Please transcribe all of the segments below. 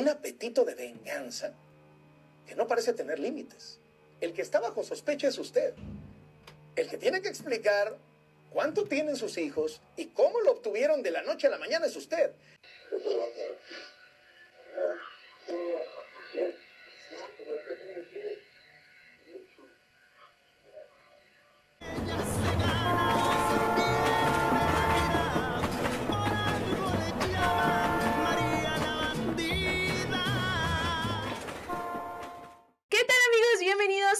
un apetito de venganza que no parece tener límites. El que está bajo sospecha es usted. El que tiene que explicar cuánto tienen sus hijos y cómo lo obtuvieron de la noche a la mañana es usted.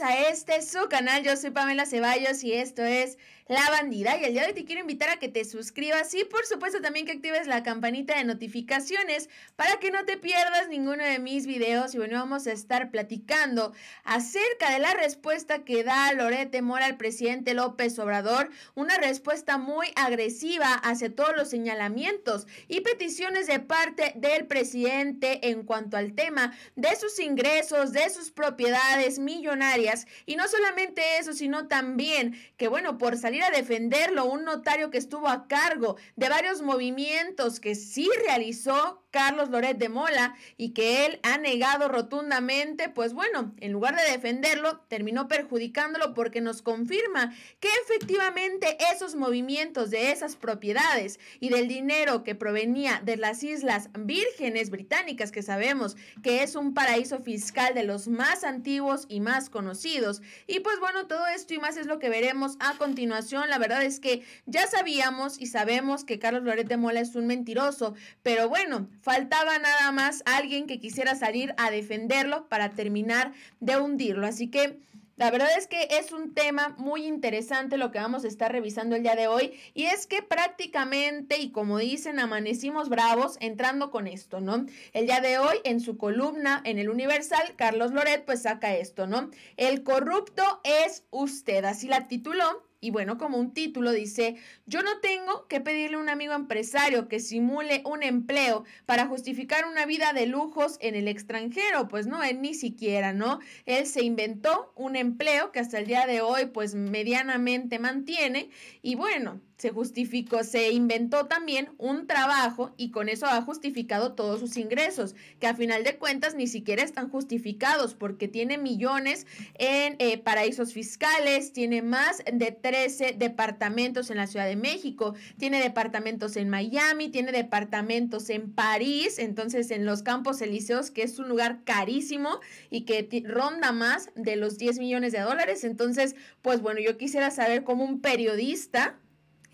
a este su canal, yo soy Pamela Ceballos y esto es La Bandida y el día de hoy te quiero invitar a que te suscribas y por supuesto también que actives la campanita de notificaciones para que no te pierdas ninguno de mis videos y bueno vamos a estar platicando acerca de la respuesta que da Lorete Mora al presidente López Obrador, una respuesta muy agresiva hacia todos los señalamientos y peticiones de parte del presidente en cuanto al tema de sus ingresos, de sus propiedades, millonarias y no solamente eso, sino también que, bueno, por salir a defenderlo, un notario que estuvo a cargo de varios movimientos que sí realizó Carlos Loret de Mola y que él ha negado rotundamente, pues bueno, en lugar de defenderlo, terminó perjudicándolo porque nos confirma que efectivamente esos movimientos de esas propiedades y del dinero que provenía de las Islas Vírgenes Británicas, que sabemos que es un paraíso fiscal de los más antiguos y más conocidos. Y pues bueno, todo esto y más es lo que veremos a continuación. La verdad es que ya sabíamos y sabemos que Carlos Loret de Mola es un mentiroso, pero bueno, Faltaba nada más alguien que quisiera salir a defenderlo para terminar de hundirlo. Así que la verdad es que es un tema muy interesante lo que vamos a estar revisando el día de hoy y es que prácticamente y como dicen amanecimos bravos entrando con esto, ¿no? El día de hoy en su columna en el Universal, Carlos Loret pues saca esto, ¿no? El corrupto es usted, así la tituló y bueno, como un título dice, yo no tengo que pedirle a un amigo empresario que simule un empleo para justificar una vida de lujos en el extranjero, pues no, él ni siquiera, ¿no? Él se inventó un empleo que hasta el día de hoy pues medianamente mantiene y bueno, se justificó, se inventó también un trabajo y con eso ha justificado todos sus ingresos, que a final de cuentas ni siquiera están justificados porque tiene millones en eh, paraísos fiscales, tiene más de 13 departamentos en la Ciudad de México, tiene departamentos en Miami, tiene departamentos en París, entonces en los Campos Elíseos, que es un lugar carísimo y que ronda más de los 10 millones de dólares. Entonces, pues bueno, yo quisiera saber cómo un periodista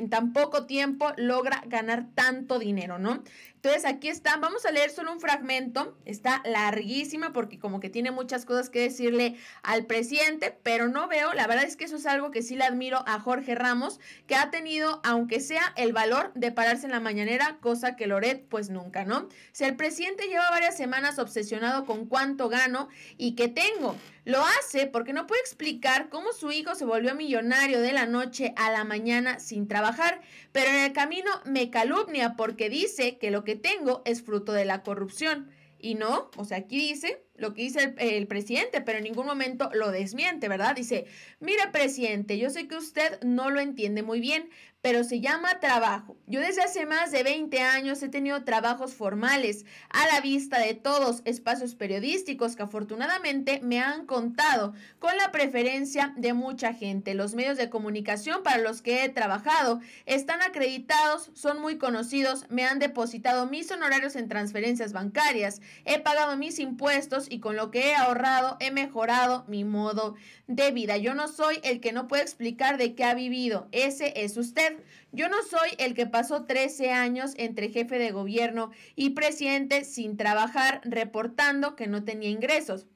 en tan poco tiempo logra ganar tanto dinero, ¿no? Entonces aquí están, vamos a leer solo un fragmento, está larguísima porque como que tiene muchas cosas que decirle al presidente, pero no veo, la verdad es que eso es algo que sí le admiro a Jorge Ramos, que ha tenido, aunque sea el valor de pararse en la mañanera, cosa que Loret pues nunca, ¿no? Si el presidente lleva varias semanas obsesionado con cuánto gano y qué tengo, lo hace porque no puede explicar cómo su hijo se volvió millonario de la noche a la mañana sin trabajar, pero en el camino me calumnia porque dice que lo que tengo es fruto de la corrupción. Y no, o sea, aquí dice lo que dice el, el, presidente, pero en ningún momento lo desmiente, ¿verdad? Dice, mire presidente, yo sé que usted no lo entiende muy bien, pero se llama trabajo. Yo desde hace más de 20 años he tenido trabajos formales a la vista de todos, espacios periodísticos que afortunadamente me han contado con la preferencia de mucha gente. Los medios de comunicación para los que he trabajado están acreditados, son muy conocidos, me han depositado mis honorarios en transferencias bancarias, he pagado mis impuestos y con lo que he ahorrado he mejorado mi modo de vida. Yo no soy el que no puede explicar de qué ha vivido, ese es usted yo no soy el que pasó 13 años entre jefe de gobierno y presidente sin trabajar, reportando que no tenía ingresos.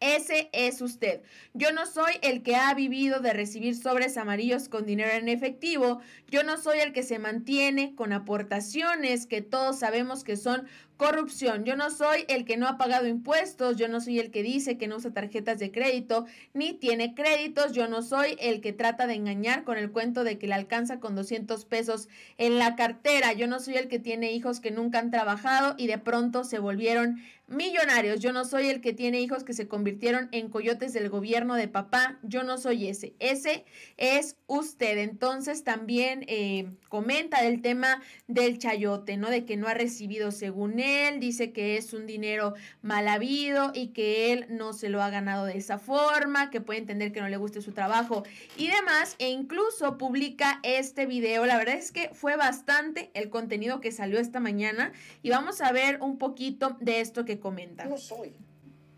Ese es usted. Yo no soy el que ha vivido de recibir sobres amarillos con dinero en efectivo. Yo no soy el que se mantiene con aportaciones que todos sabemos que son corrupción. Yo no soy el que no ha pagado impuestos, yo no soy el que dice que no usa tarjetas de crédito ni tiene créditos, yo no soy el que trata de engañar con el cuento de que le alcanza con 200 pesos en la cartera, yo no soy el que tiene hijos que nunca han trabajado y de pronto se volvieron millonarios, yo no soy el que tiene hijos que se convirtieron en coyotes del gobierno de papá, yo no soy ese, ese es usted. Entonces también eh, comenta del tema del chayote, ¿no? De que no ha recibido según él dice que es un dinero mal habido y que él no se lo ha ganado de esa forma, que puede entender que no le guste su trabajo y demás, e incluso publica este video. La verdad es que fue bastante el contenido que salió esta mañana y vamos a ver un poquito de esto que comenta. No soy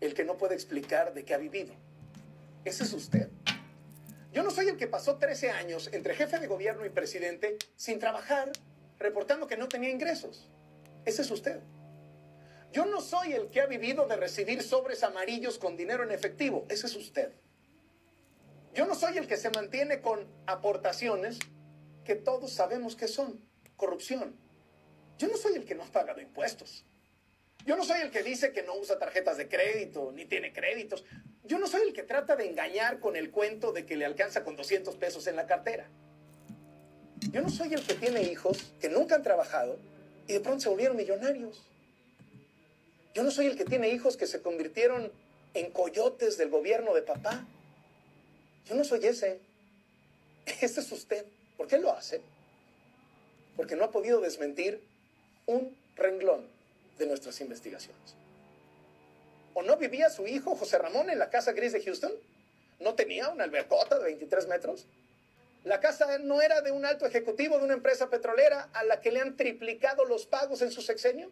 el que no puede explicar de qué ha vivido. Ese es usted. Yo no soy el que pasó 13 años entre jefe de gobierno y presidente sin trabajar, reportando que no tenía ingresos. Ese es usted. Yo no soy el que ha vivido de recibir sobres amarillos con dinero en efectivo. Ese es usted. Yo no soy el que se mantiene con aportaciones que todos sabemos que son corrupción. Yo no soy el que no ha pagado impuestos. Yo no soy el que dice que no usa tarjetas de crédito, ni tiene créditos. Yo no soy el que trata de engañar con el cuento de que le alcanza con 200 pesos en la cartera. Yo no soy el que tiene hijos que nunca han trabajado y de pronto se volvieron millonarios. Yo no soy el que tiene hijos que se convirtieron en coyotes del gobierno de papá. Yo no soy ese. Ese es usted. ¿Por qué lo hace? Porque no ha podido desmentir un renglón de nuestras investigaciones. ¿O no vivía su hijo José Ramón en la casa gris de Houston? ¿No tenía una albercota de 23 metros? La casa no era de un alto ejecutivo de una empresa petrolera a la que le han triplicado los pagos en su sexenio.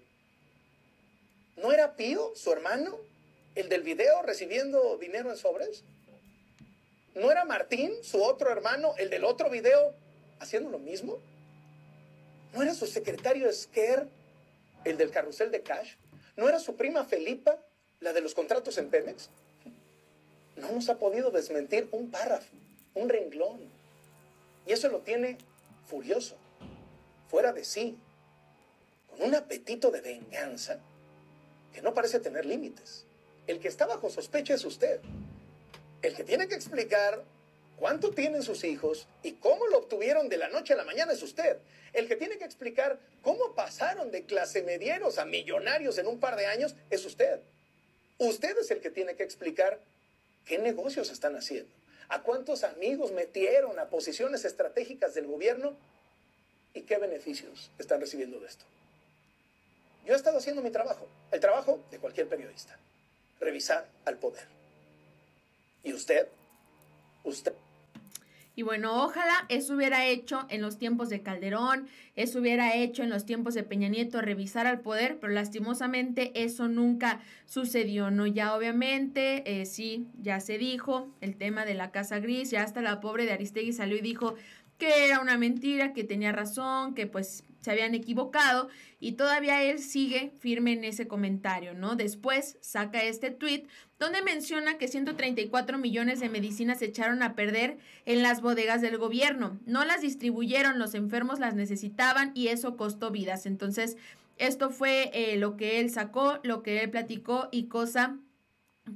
¿No era Pío, su hermano, el del video, recibiendo dinero en sobres? ¿No era Martín, su otro hermano, el del otro video, haciendo lo mismo? ¿No era su secretario Esquer, el del carrusel de cash? ¿No era su prima Felipa, la de los contratos en Pemex? No nos ha podido desmentir un párrafo, un renglón. Y eso lo tiene furioso, fuera de sí, con un apetito de venganza que no parece tener límites. El que está bajo sospecha es usted. El que tiene que explicar cuánto tienen sus hijos y cómo lo obtuvieron de la noche a la mañana es usted. El que tiene que explicar cómo pasaron de clase medieros a millonarios en un par de años es usted. Usted es el que tiene que explicar qué negocios están haciendo, a cuántos amigos metieron a posiciones estratégicas del gobierno y qué beneficios están recibiendo de esto. Yo he estado haciendo mi trabajo, el trabajo de cualquier periodista, revisar al poder. ¿Y usted? ¿Usted? Y bueno, ojalá eso hubiera hecho en los tiempos de Calderón, eso hubiera hecho en los tiempos de Peña Nieto, revisar al poder, pero lastimosamente eso nunca sucedió, ¿no? Ya obviamente, eh, sí, ya se dijo el tema de la Casa Gris, ya hasta la pobre de Aristegui salió y dijo que era una mentira, que tenía razón, que pues se habían equivocado y todavía él sigue firme en ese comentario, ¿no? Después saca este tweet donde menciona que 134 millones de medicinas se echaron a perder en las bodegas del gobierno, no las distribuyeron, los enfermos las necesitaban y eso costó vidas. Entonces, esto fue eh, lo que él sacó, lo que él platicó y cosa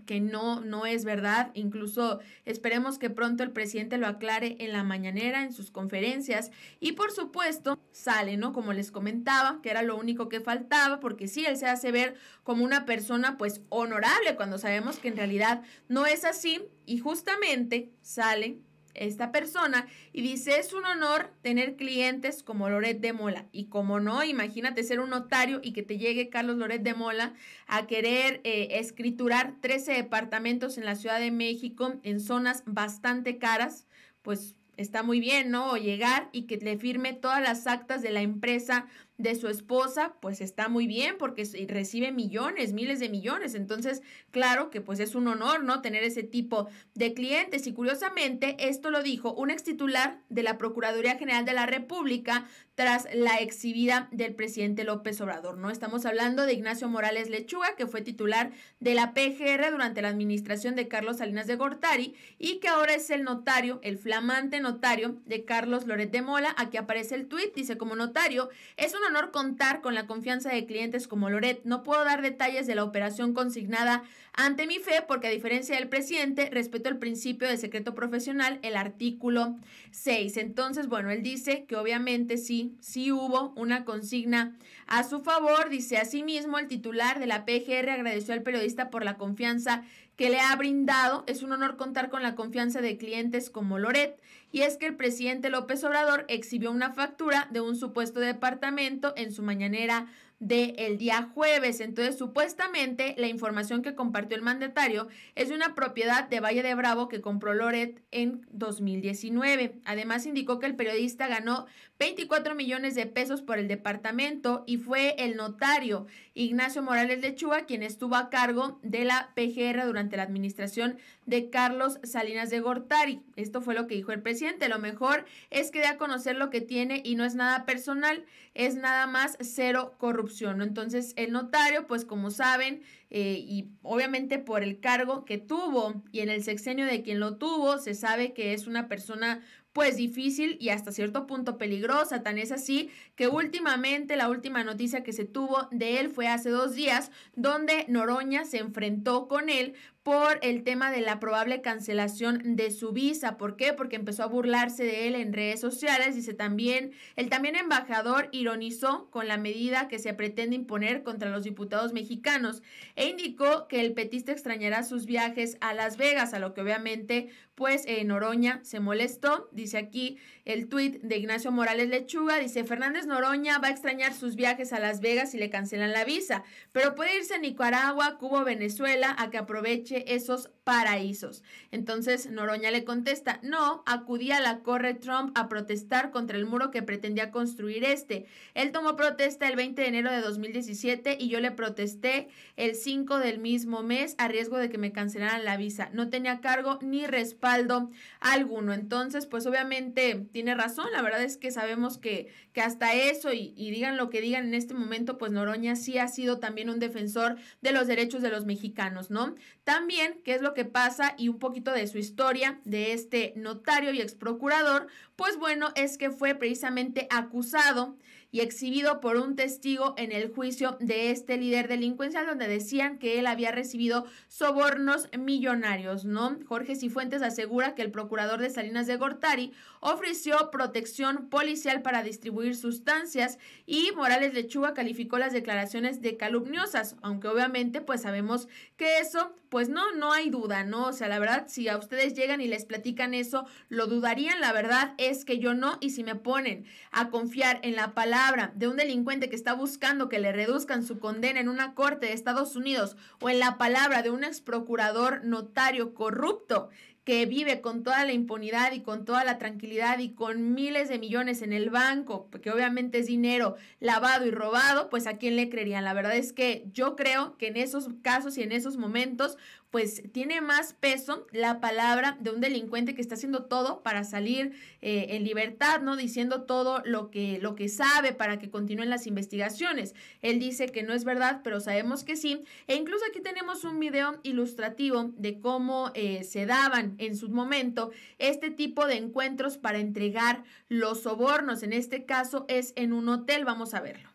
que no, no es verdad. Incluso esperemos que pronto el presidente lo aclare en la mañanera, en sus conferencias. Y por supuesto, sale, ¿no? Como les comentaba, que era lo único que faltaba, porque sí, él se hace ver como una persona pues honorable, cuando sabemos que en realidad no es así. Y justamente sale esta persona y dice, es un honor tener clientes como Loret de Mola. Y como no, imagínate ser un notario y que te llegue Carlos Loret de Mola a querer eh, escriturar 13 departamentos en la Ciudad de México en zonas bastante caras, pues está muy bien, ¿no? O llegar y que le firme todas las actas de la empresa de su esposa, pues está muy bien porque recibe millones, miles de millones. Entonces, claro que pues es un honor, ¿no? Tener ese tipo de clientes. Y curiosamente, esto lo dijo un ex titular de la Procuraduría General de la República tras la exhibida del presidente López Obrador, ¿no? Estamos hablando de Ignacio Morales Lechuga, que fue titular de la PGR durante la administración de Carlos Salinas de Gortari y que ahora es el notario, el flamante notario de Carlos Loret de Mola. Aquí aparece el tuit, dice como notario, es una honor contar con la confianza de clientes como Loret. No puedo dar detalles de la operación consignada ante mi fe porque a diferencia del presidente, respeto el principio de secreto profesional, el artículo 6. Entonces, bueno, él dice que obviamente sí, sí hubo una consigna a su favor. Dice, asimismo, el titular de la PGR agradeció al periodista por la confianza que le ha brindado. Es un honor contar con la confianza de clientes como Loret y es que el presidente López Obrador exhibió una factura de un supuesto departamento en su mañanera del día jueves. Entonces, supuestamente, la información que compartió el mandatario es de una propiedad de Valle de Bravo que compró Loret en 2019. Además, indicó que el periodista ganó 24 millones de pesos por el departamento y fue el notario Ignacio Morales de Chua quien estuvo a cargo de la PGR durante la administración de Carlos Salinas de Gortari. Esto fue lo que dijo el presidente. Lo mejor es que dé a conocer lo que tiene y no es nada personal, es nada más cero corrupción entonces, el notario, pues como saben, eh, y obviamente por el cargo que tuvo y en el sexenio de quien lo tuvo, se sabe que es una persona pues difícil y hasta cierto punto peligrosa. Tan es así que últimamente la última noticia que se tuvo de él fue hace dos días, donde Noroña se enfrentó con él por el tema de la probable cancelación de su visa. ¿Por qué? Porque empezó a burlarse de él en redes sociales. Dice también, el también embajador ironizó con la medida que se pretende imponer contra los diputados mexicanos e indicó que el petista extrañará sus viajes a Las Vegas, a lo que obviamente pues en eh, Noroña se molestó. Dice aquí el tuit de Ignacio Morales Lechuga, dice Fernández Noroña va a extrañar sus viajes a Las Vegas si le cancelan la visa, pero puede irse a Nicaragua, Cuba, Venezuela a que aproveche esos paraísos. Entonces Noroña le contesta, no, Acudía a la Corre Trump a protestar contra el muro que pretendía construir este. Él tomó protesta el 20 de enero de 2017 y yo le protesté el 5 del mismo mes a riesgo de que me cancelaran la visa. No tenía cargo ni respaldo alguno. Entonces, pues obviamente tiene razón. La verdad es que sabemos que, que hasta eso y, digan lo que digan en este momento, pues Noroña sí ha sido también un defensor de los derechos de los mexicanos, ¿no? También, ¿qué es lo que pasa y un poquito de su historia de este notario y ex procurador, pues bueno, es que fue precisamente acusado y exhibido por un testigo en el juicio de este líder delincuencial donde decían que él había recibido sobornos millonarios, ¿no? Jorge Cifuentes asegura que el procurador de Salinas de Gortari ofreció protección policial para distribuir sustancias y Morales Lechuga calificó las declaraciones de calumniosas, aunque obviamente pues sabemos que eso pues no, no hay duda, ¿no? O sea, la verdad, si a ustedes llegan y les platican eso, lo dudarían, la verdad es que yo no, y si me ponen a confiar en la palabra de un delincuente que está buscando que le reduzcan su condena en una corte de Estados Unidos o en la palabra de un ex procurador notario corrupto que vive con toda la impunidad y con toda la tranquilidad y con miles de millones en el banco, que obviamente es dinero lavado y robado, pues a quién le creerían. La verdad es que yo creo que en esos casos y en esos momentos, pues tiene más peso la palabra de un delincuente que está haciendo todo para salir eh, en libertad, ¿no? Diciendo todo lo que, lo que sabe para que continúen las investigaciones. Él dice que no es verdad, pero sabemos que sí. E incluso aquí tenemos un video ilustrativo de cómo eh, se daban en su momento este tipo de encuentros para entregar los sobornos. En este caso es en un hotel, vamos a verlo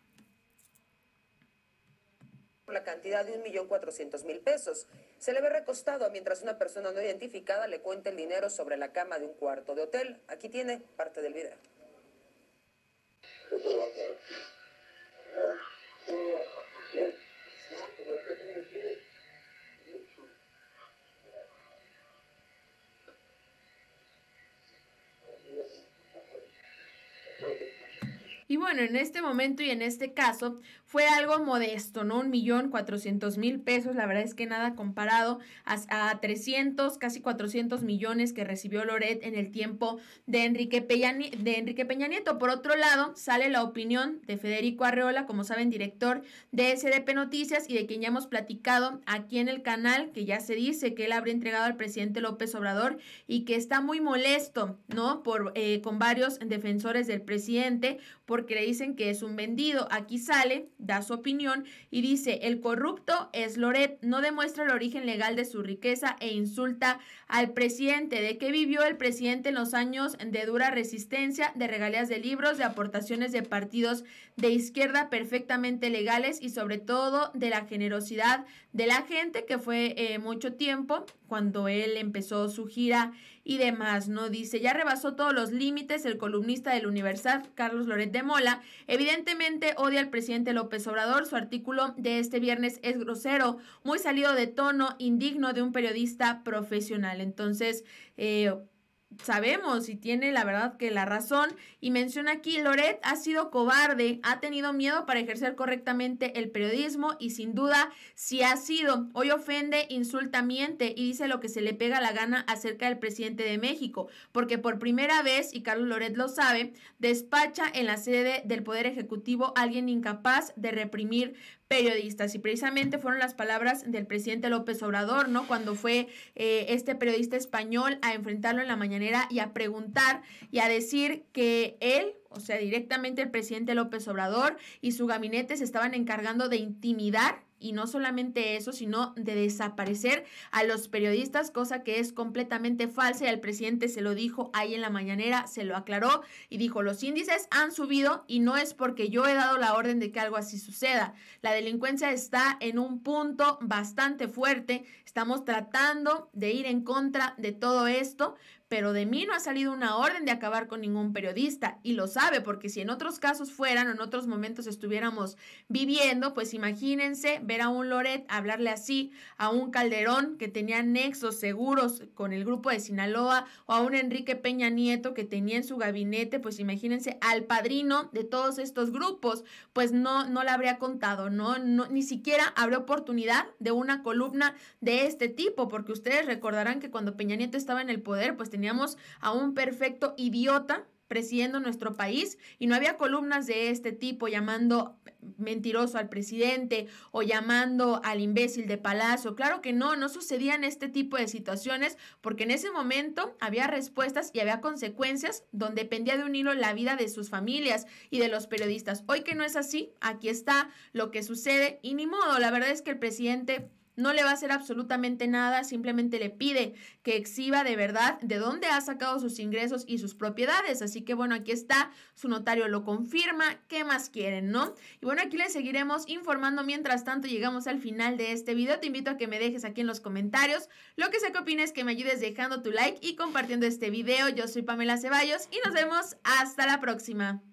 la cantidad de 1.400.000 pesos. Se le ve recostado mientras una persona no identificada le cuenta el dinero sobre la cama de un cuarto de hotel. Aquí tiene parte del video. Y bueno, en este momento y en este caso, fue algo modesto, ¿no? Un millón cuatrocientos mil pesos, la verdad es que nada comparado a, 300, casi 400 millones que recibió Loret en el tiempo de Enrique, Peña, de Enrique Peña Nieto. Por otro lado, sale la opinión de Federico Arreola, como saben, director de SDP Noticias y de quien ya hemos platicado aquí en el canal, que ya se dice que él habría entregado al presidente López Obrador y que está muy molesto, ¿no? Por, eh, con varios defensores del presidente porque le dicen que es un vendido. Aquí sale da su opinión y dice, el corrupto es Loret, no demuestra el origen legal de su riqueza e insulta al presidente, de que vivió el presidente en los años de dura resistencia, de regalías de libros, de aportaciones de partidos de izquierda perfectamente legales y sobre todo de la generosidad de la gente que fue eh, mucho tiempo cuando él empezó su gira y demás, ¿no? Dice, ya rebasó todos los límites el columnista del Universal, Carlos Loret de Mola. Evidentemente odia al presidente López Obrador. Su artículo de este viernes es grosero, muy salido de tono, indigno de un periodista profesional. Entonces, eh, sabemos y tiene la verdad que la razón. Y menciona aquí, Loret ha sido cobarde, ha tenido miedo para ejercer correctamente el periodismo y sin duda si ha sido. Hoy ofende, insulta, miente y dice lo que se le pega la gana acerca del presidente de México, porque por primera vez, y Carlos Loret lo sabe, despacha en la sede del Poder Ejecutivo a alguien incapaz de reprimir periodistas. Y precisamente fueron las palabras del presidente López Obrador, ¿no? Cuando fue eh, este periodista español a enfrentarlo en la mañanera y a preguntar y a decir que él o sea, directamente el presidente López Obrador y su gabinete se estaban encargando de intimidar y no solamente eso, sino de desaparecer a los periodistas, cosa que es completamente falsa y el presidente se lo dijo ahí en la mañanera, se lo aclaró y dijo, los índices han subido y no es porque yo he dado la orden de que algo así suceda. La delincuencia está en un punto bastante fuerte, estamos tratando de ir en contra de todo esto, pero de mí no ha salido una orden de acabar con ningún periodista y lo sabe porque si en otros casos fueran o en otros momentos estuviéramos viviendo, pues imagínense ver a un Loret hablarle así a un Calderón que tenía nexos seguros con el grupo de Sinaloa o a un Enrique Peña Nieto que tenía en su gabinete, pues imagínense al padrino de todos estos grupos, pues no no le habría contado, no, ni siquiera habría oportunidad de una columna de este tipo, porque ustedes recordarán que cuando Peña Nieto estaba en el poder, pues tenía teníamos a un perfecto idiota presidiendo nuestro país y no había columnas de este tipo llamando mentiroso al presidente o llamando al imbécil de Palacio. Claro que no, no sucedían este tipo de situaciones porque en ese momento había respuestas y había consecuencias donde dependía de un hilo la vida de sus familias y de los periodistas. Hoy que no es así, aquí está lo que sucede y ni modo, la verdad es que el presidente no le va a hacer absolutamente nada, simplemente le pide que exhiba de verdad de dónde ha sacado sus ingresos y sus propiedades. Así que bueno, aquí está, su notario lo confirma, ¿qué más quieren, no? Y bueno, aquí les seguiremos informando mientras tanto llegamos al final de este video. Te invito a que me dejes aquí en los comentarios lo que sé que opines, que me ayudes dejando tu like y compartiendo este video. Yo soy Pamela Ceballos y nos vemos hasta la próxima.